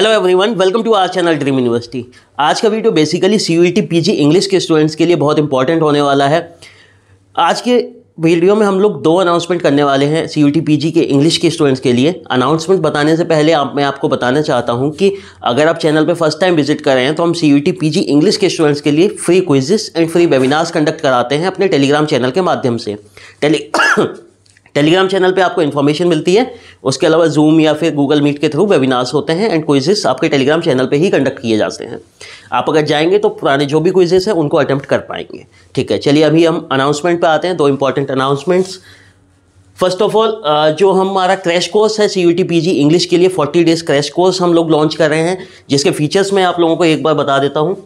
hello everyone welcome to our channel dream university आज का video basically C U T P G English के students के लिए बहुत इंपॉर्टेंट होने वाला है आज के वीडियो में हम लोग दो अनाउंसमेंट करने वाले हैं C U T P G के इंग्लिश के स्टूडेंट्स के लिए अनाउंसमेंट बताने से पहले आप मैं आपको बताना चाहता हूँ कि अगर आप चैनल पर फर्स्ट टाइम विजिट कर रहे हैं तो हम C U T P G English के स्टूडेंट्स के लिए free quizzes and free webinars conduct कराते हैं अपने टेलीग्राम चैनल के माध्यम से टेली टेलीग्राम चैनल पे आपको इन्फॉर्मेशन मिलती है उसके अलावा जूम या फिर गूगल मीट के थ्रू वेबिनार्स होते हैं एंड क्विजेस आपके टेलीग्राम चैनल पे ही कंडक्ट किए जाते हैं आप अगर जाएंगे तो पुराने जो भी क्विजेस हैं उनको अटैम्प्ट कर पाएंगे ठीक है चलिए अभी हम अनाउंसमेंट पर आते हैं दो important announcements first of all जो हमारा क्रैश कोर्स है C U T P G English के लिए फोर्टी डेज क्रैश कोर्स हम लोग लॉन्च कर रहे हैं जिसके फीचर्स मैं आप लोगों को एक बार बता देता हूँ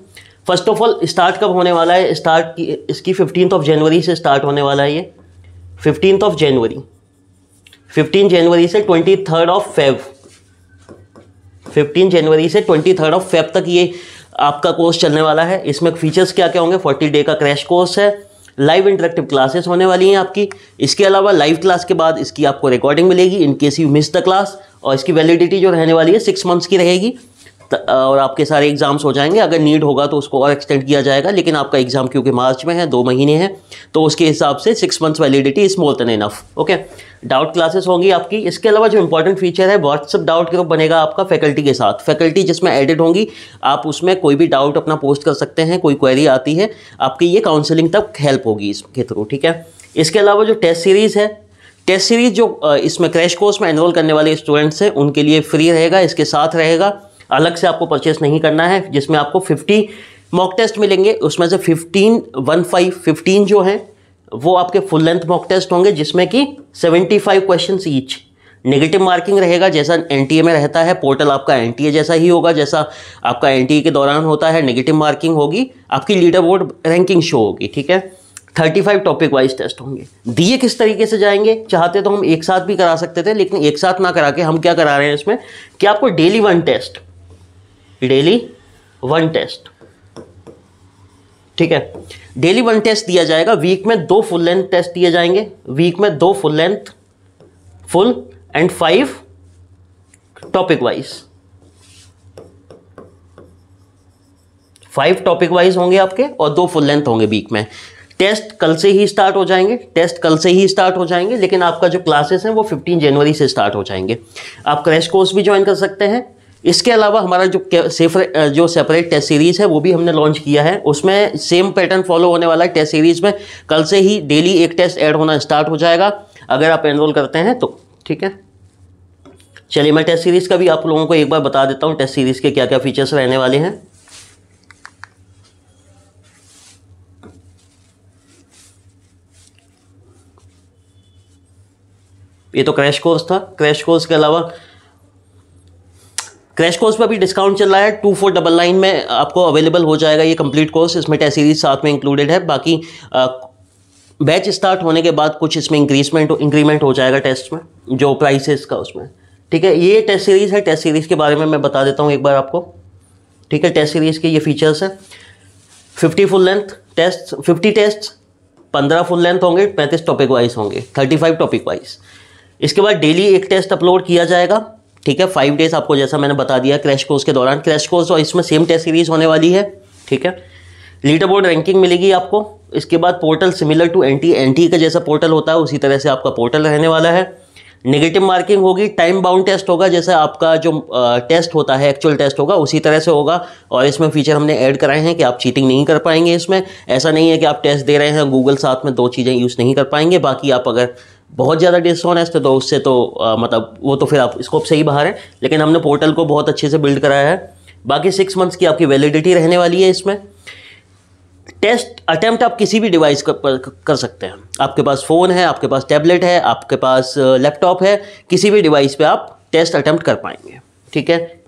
फर्स्ट ऑफ ऑल स्टार्ट कब होने वाला है स्टार्ट इसकी फिफ्टीन ऑफ जनवरी से स्टार्ट होने वाला है ये fifteenth of January fifteen January से twenty third of Feb fifteen January से ट्वेंटी थर्ड ऑफ फेब तक ये आपका कोर्स चलने वाला है इसमें फीचर्स क्या क्या होंगे फोर्टी डे का क्रैश कोर्स है लाइव इंटरेक्टिव क्लासेस होने वाली हैं आपकी इसके अलावा लाइव क्लास के बाद इसकी आपको रिकॉर्डिंग मिलेगी in case you miss the class और इसकी वैलिडिटी जो रहने वाली है सिक्स मंथ्स की रहेगी और आपके सारे एग्ज़ाम्स हो जाएंगे अगर नीड होगा तो उसको और एक्सटेंड किया जाएगा लेकिन आपका एग्ज़ाम क्योंकि मार्च में है दो महीने हैं तो उसके हिसाब से six months validity is more than enough okay doubt classes होंगी आपकी इसके अलावा जो इंपॉर्टेंट फीचर है व्हाट्सअप डाउट ग्रुप बनेगा आपका फैकल्टी के साथ फैकल्टी जिसमें एडिड होंगी आप उसमें कोई भी डाउट अपना पोस्ट कर सकते हैं कोई क्वेरी आती है आपकी ये काउंसिलिंग तक हेल्प होगी इसके थ्रू ठीक है इसके अलावा जो टेस्ट सीरीज़ है टेस्ट सीरीज़ जो इसमें क्रैश कोर्स में एनरोल करने वाले स्टूडेंट्स हैं उनके लिए फ्री रहेगा इसके साथ रहेगा अलग से आपको परचेस नहीं करना है जिसमें आपको फिफ्टी मॉक टेस्ट मिलेंगे उसमें से फिफ्टीन वन फाइव फिफ्टीन जो हैं वो आपके फुल लेंथ मॉक टेस्ट होंगे जिसमें कि seventy five question each negative marking रहेगा जैसा एन में रहता है पोर्टल आपका एन जैसा ही होगा जैसा आपका एन के दौरान होता है नेगेटिव मार्किंग होगी आपकी लीडर बोर्ड रैंकिंग शो होगी ठीक है thirty five topic wise test होंगे दिए किस तरीके से जाएंगे चाहते तो हम एक साथ भी करा सकते थे लेकिन एक साथ ना करा के हम क्या करा रहे हैं इसमें कि आपको daily one test daily one test ठीक है डेली वन टेस्ट दिया जाएगा वीक में दो फुल लेंथ टेस्ट दिए जाएंगे वीक में दो full length full and five topic wise five topic wise होंगे आपके और दो फुल लेंथ होंगे वीक में टेस्ट कल से ही स्टार्ट हो जाएंगे टेस्ट कल से ही स्टार्ट हो जाएंगे लेकिन आपका जो क्लासेस हैं वो 15 जनवरी से स्टार्ट हो जाएंगे आप क्रैश कोर्स भी ज्वाइन कर सकते हैं इसके अलावा हमारा जो सेफरे जो सेपरेट टेस्ट सीरीज़ है वो भी हमने लॉन्च किया है उसमें सेम पैटर्न फॉलो होने वाला है टेस्ट सीरीज़ में कल से ही डेली एक टेस्ट ऐड होना स्टार्ट हो जाएगा अगर आप एनरोल करते हैं तो ठीक है चलिए मैं टेस्ट सीरीज़ का भी आप लोगों को एक बार बता देता हूँ टेस्ट सीरीज़ के क्या क्या फीचर्स रहने वाले हैं ये तो क्रैश कोर्स था क्रैश कोर्स के अलावा क्रैश कोर्स पर भी डिस्काउंट चल रहा है टू फोर डबल नाइन में आपको अवेलेबल हो जाएगा ये कंप्लीट कोर्स इसमें टेस्ट सीरीज साथ में इंक्लूडेड है बाकी बैच स्टार्ट होने के बाद कुछ इसमें इंक्रीजमेंट इंक्रीमेंट हो जाएगा टेस्ट में जो प्राइस है इसका उसमें ठीक है ये टेस्ट सीरीज़ है टेस्ट सीरीज़ के बारे में मैं बता देता हूँ एक बार आपको ठीक है टेस्ट सीरीज़ के ये फीचर्स हैं fifty full length test fifty test पंद्रह फुल लेंथ होंगे पैंतीस टॉपिक वाइज होंगे थर्टी फाइव टॉपिक वाइज इसके बाद डेली एक टेस्ट अपलोड किया जाएगा ठीक है फाइव डेज आपको जैसा मैंने बता दिया क्रैश कोर्स के दौरान क्रैश कोर्स और इसमें सेम टेस्ट सीरीज होने वाली है ठीक है लीडर बोर्ड रैंकिंग मिलेगी आपको इसके बाद portal similar to N T N T का जैसा पोर्टल होता है उसी तरह से आपका पोर्टल रहने वाला है नेगेटिव मार्किंग होगी टाइम बाउंड टेस्ट होगा जैसे आपका जो टेस्ट होता है एक्चुअल टेस्ट होगा उसी तरह से होगा और इसमें फीचर हमने ऐड कराए हैं कि आप चीटिंग नहीं कर पाएंगे इसमें ऐसा नहीं है कि आप टेस्ट दे रहे हैं गूगल साथ में दो चीज़ें यूज़ नहीं कर पाएंगे बाकी आप अगर बहुत ज़्यादा डिसऑनेस्ट है तो उससे तो आ, मतलब वो तो फिर आप स्कोप से ही बाहर है लेकिन हमने पोर्टल को बहुत अच्छे से बिल्ड कराया है बाकी सिक्स मंथ्स की आपकी वैलिडिटी रहने वाली है इसमें टेस्ट अटैम्प्ट आप किसी भी डिवाइस पर कर सकते हैं आपके पास फ़ोन है आपके पास टैबलेट है आपके पास लैपटॉप है किसी भी डिवाइस पर आप टेस्ट अटैम्प्ट कर पाएंगे ठीक है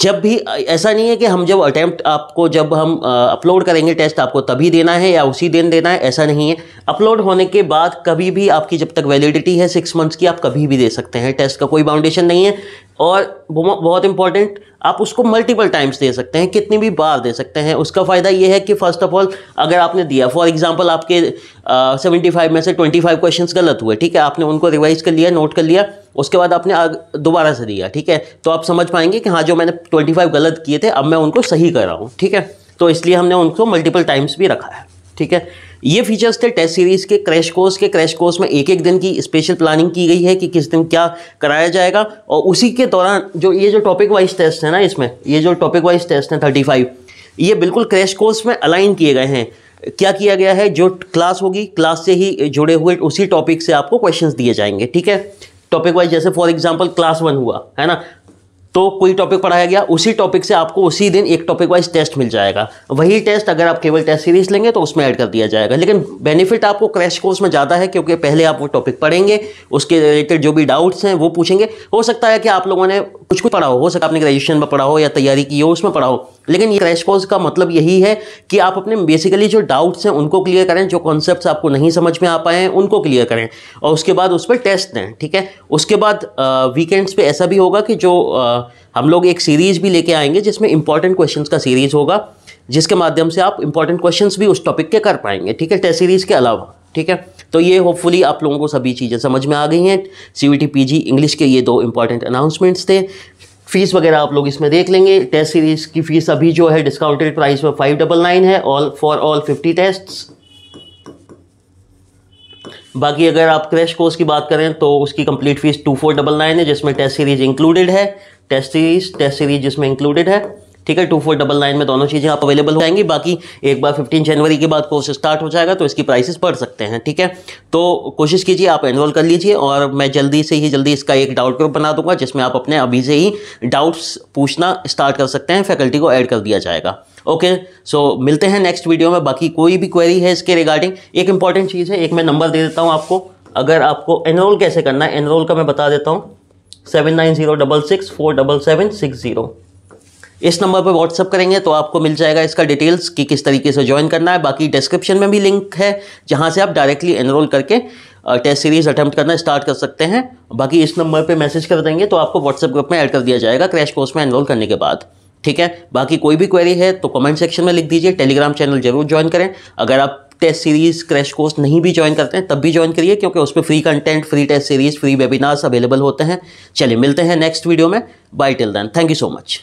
जब भी ऐसा नहीं है कि हम जब अटैम्प्ट आपको जब हम अपलोड करेंगे टेस्ट आपको तभी देना है या उसी दिन देना है ऐसा नहीं है अपलोड होने के बाद कभी भी आपकी जब तक वैलिडिटी है सिक्स मंथ्स की आप कभी भी दे सकते हैं टेस्ट का कोई बाउंडेशन नहीं है और बहुत इंपॉर्टेंट आप उसको मल्टीपल टाइम्स दे सकते हैं कितनी भी बार दे सकते हैं उसका फ़ायदा ये है कि फर्स्ट ऑफ ऑल अगर आपने दिया फॉर एग्जांपल आपके सेवेंटी फाइव में से ट्वेंटी फाइव क्वेश्चन गलत हुए ठीक है आपने उनको रिवाइज कर लिया नोट कर लिया उसके बाद आपने दोबारा से दिया ठीक है तो आप समझ पाएंगे कि हाँ जो मैंने ट्वेंटी फाइव गलत किए थे अब मैं उनको सही कर रहा हूँ ठीक है तो इसलिए हमने उनको मल्टीपल टाइम्स भी रखा है ठीक है ये फीचर्स थे टेस्ट सीरीज़ के क्रैश कोर्स के क्रैश कोर्स में एक एक दिन की स्पेशल प्लानिंग की गई है कि किस दिन क्या कराया जाएगा और उसी के दौरान जो ये जो टॉपिक वाइज टेस्ट है ना इसमें ये जो टॉपिक वाइज टेस्ट हैं थर्टी फाइव ये बिल्कुल क्रैश कोर्स में अलाइन किए गए हैं क्या किया गया है जो क्लास होगी क्लास से ही जुड़े हुए उसी टॉपिक से आपको क्वेश्चंस दिए जाएंगे ठीक है टॉपिक वाइज जैसे फॉर एग्जाम्पल क्लास वन हुआ है ना तो कोई टॉपिक पढ़ाया गया उसी टॉपिक से आपको उसी दिन एक टॉपिक वाइज टेस्ट मिल जाएगा वही टेस्ट अगर आप केवल टेस्ट सीरीज लेंगे तो उसमें ऐड कर दिया जाएगा लेकिन बेनिफिट आपको क्रैश कोर्स में ज़्यादा है क्योंकि पहले आप वो टॉपिक पढ़ेंगे उसके रिलेटेड जो भी डाउट्स हैं वो पूछेंगे हो सकता है कि आप लोगों ने कुछ कुछ पढ़ा हो, हो सकता आपने ग्रेजुएशन में पढ़ा हो या तैयारी की हो उसमें पढ़ा हो लेकिन ये क्रैश कोर्स का मतलब यही है कि आप अपने बेसिकली जो डाउट्स हैं उनको क्लियर करें जो कॉन्सेप्ट आपको नहीं समझ में आ पाए हैं उनको क्लियर करें और उसके बाद उस पर टेस्ट दें ठीक है उसके बाद वीकेंड्स पर ऐसा भी होगा कि जो हम लोग एक सीरीज़ भी लेके आएंगे जिसमें इंपॉर्टेंट क्वेश्चंस का सीरीज़ होगा जिसके माध्यम से आप इंपॉर्टेंट क्वेश्चंस भी उस टॉपिक के कर पाएंगे ठीक है टेस्ट सीरीज़ के अलावा ठीक है तो ये होपफुली आप लोगों को सभी चीज़ें समझ में आ गई हैं सी यू पीजी इंग्लिश के ये दो इंपॉर्टेंट अनाउंसमेंट्स थे फीस वगैरह आप लोग इसमें देख लेंगे टेस्ट सीरीज़ की फ़ीस अभी जो है डिस्काउंटेड प्राइस में फाइव डबल नाइन है all for all fifty test बाकी अगर आप क्रैश कोर्स की बात करें तो उसकी complete fees two four double nine है जिसमें टेस्ट सीरीज इंक्लूडेड है टेस्ट सीरीज टेस्ट सीरीज जिसमें इंक्लूडेड है ठीक है टू फोर डबल नाइन में दोनों चीज़ें आप अवेलेबल हो जाएंगी बाकी एक बार फिफ्टीन जनवरी के बाद कोर्स स्टार्ट हो जाएगा तो इसकी प्राइसेस बढ़ सकते हैं ठीक है तो कोशिश कीजिए आप एनरोल कर लीजिए और मैं जल्दी से ही जल्दी इसका एक डाउट ग्रुप बना दूंगा जिसमें आप अपने अभी से ही डाउट्स पूछना स्टार्ट कर सकते हैं फैकल्टी को ऐड कर दिया जाएगा ओके सो मिलते हैं नेक्स्ट वीडियो में बाकी कोई भी क्वेरी है इसके रिगार्डिंग एक इंपॉर्टेंट चीज़ है एक मैं नंबर दे देता हूँ आपको अगर आपको एनरोल कैसे करना है एनरोल का मैं बता देता हूँ seven nine zero double six four double seven six zero इस नंबर पर व्हाट्सअप करेंगे तो आपको मिल जाएगा इसका डिटेल्स कि किस तरीके से ज्वाइन करना है बाकी डिस्क्रिप्शन में भी लिंक है जहाँ से आप डायरेक्टली एनरोल करके टेस्ट सीरीज़ अटैम्प्ट करना स्टार्ट कर सकते हैं बाकी इस नंबर पे मैसेज कर देंगे तो आपको व्हाट्सएप ग्रुप में ऐड कर दिया जाएगा क्रैश कोर्स में एनरोल करने के बाद ठीक है बाकी कोई भी क्वेरी है तो कमेंट सेक्शन में लिख दीजिए टेलीग्राम चैनल जरूर ज्वाइन करें अगर आप टेस्ट सीरीज़ क्रैश कोर्स नहीं भी ज्वाइन करते हैं तब भी ज्वाइन करिए क्योंकि उस पर free content free test series free webinars available होते हैं चलिए मिलते हैं नेक्स्ट वीडियो में bye till then thank you so much